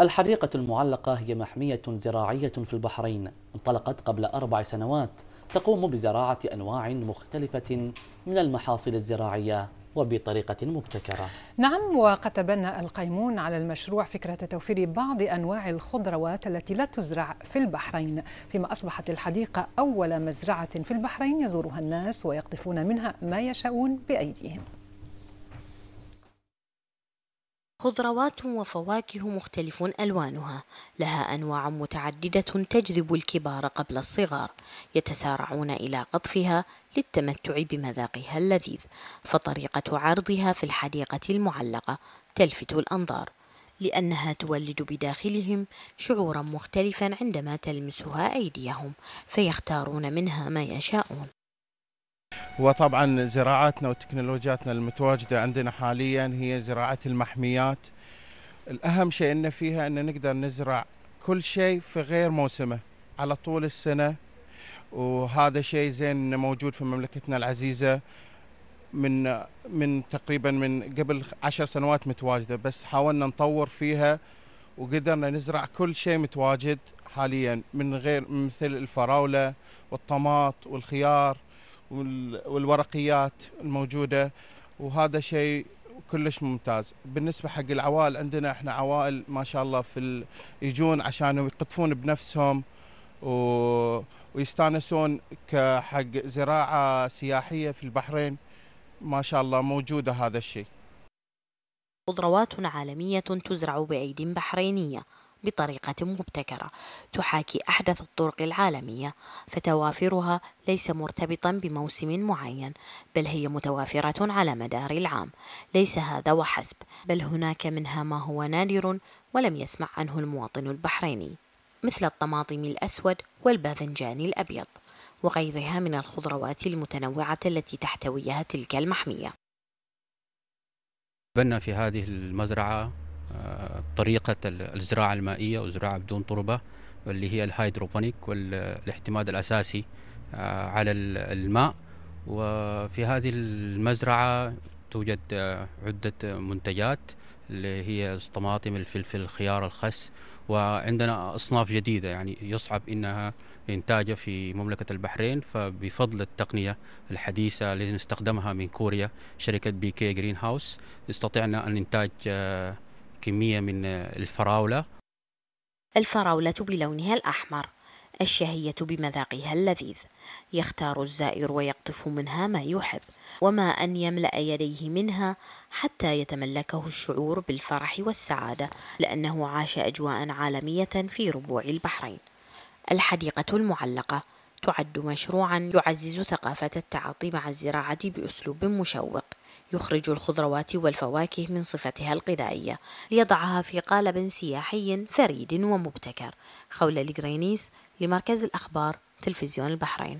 الحديقة المعلقة هي محمية زراعية في البحرين انطلقت قبل أربع سنوات تقوم بزراعة أنواع مختلفة من المحاصيل الزراعية وبطريقة مبتكرة نعم وقد تبنى القيمون على المشروع فكرة توفير بعض أنواع الخضروات التي لا تزرع في البحرين فيما أصبحت الحديقة أول مزرعة في البحرين يزورها الناس ويقطفون منها ما يشاءون بأيديهم خضروات وفواكه مختلف ألوانها لها أنواع متعددة تجذب الكبار قبل الصغار يتسارعون إلى قطفها للتمتع بمذاقها اللذيذ فطريقة عرضها في الحديقة المعلقة تلفت الأنظار لأنها تولد بداخلهم شعورا مختلفا عندما تلمسها أيديهم فيختارون منها ما يشاءون وطبعا زراعاتنا وتكنولوجياتنا المتواجدة عندنا حاليا هي زراعة المحميات الأهم شيء أن فيها أن نقدر نزرع كل شيء في غير موسمه على طول السنة وهذا شيء زين موجود في مملكتنا العزيزة من من تقريبا من قبل عشر سنوات متواجده بس حاولنا نطور فيها وقدرنا نزرع كل شيء متواجد حاليا من غير مثل الفراوله والطماط والخيار والورقيات الموجوده وهذا شيء كلش ممتاز بالنسبه حق العوائل عندنا احنا عوائل ما شاء الله في ال... يجون عشان يقطفون بنفسهم و... ويستانسون كحق زراعه سياحيه في البحرين ما شاء الله موجوده هذا الشيء خضروات عالميه تزرع بايد بحرينيه بطريقة مبتكرة تحاكي أحدث الطرق العالمية فتوافرها ليس مرتبطا بموسم معين بل هي متوافرة على مدار العام ليس هذا وحسب بل هناك منها ما هو نادر ولم يسمع عنه المواطن البحريني مثل الطماطم الأسود والباذنجان الأبيض وغيرها من الخضروات المتنوعة التي تحتويها تلك المحمية بنا في هذه المزرعة آه، طريقة الزراعة المائية والزراعة بدون تربة اللي هي الهايدروبونيك والاعتماد الأساسي آه، على الماء وفي هذه المزرعة توجد آه، عدة منتجات اللي هي الطماطم الفلفل الخيار الخس وعندنا أصناف جديدة يعني يصعب إنها إنتاجها في مملكة البحرين فبفضل التقنية الحديثة التي نستخدمها من كوريا شركة بي كي جرين هاوس استطعنا أن إنتاج آه، كمية من الفراولة الفراولة بلونها الأحمر الشهية بمذاقها اللذيذ يختار الزائر ويقطف منها ما يحب وما أن يملأ يديه منها حتى يتملكه الشعور بالفرح والسعادة لأنه عاش أجواء عالمية في ربوع البحرين الحديقة المعلقة تعد مشروعا يعزز ثقافة التعاطي مع الزراعة بأسلوب مشوق يخرج الخضروات والفواكه من صفتها الغذائية ليضعها في قالب سياحي فريد ومبتكر خولة لجرينيس لمركز الأخبار تلفزيون البحرين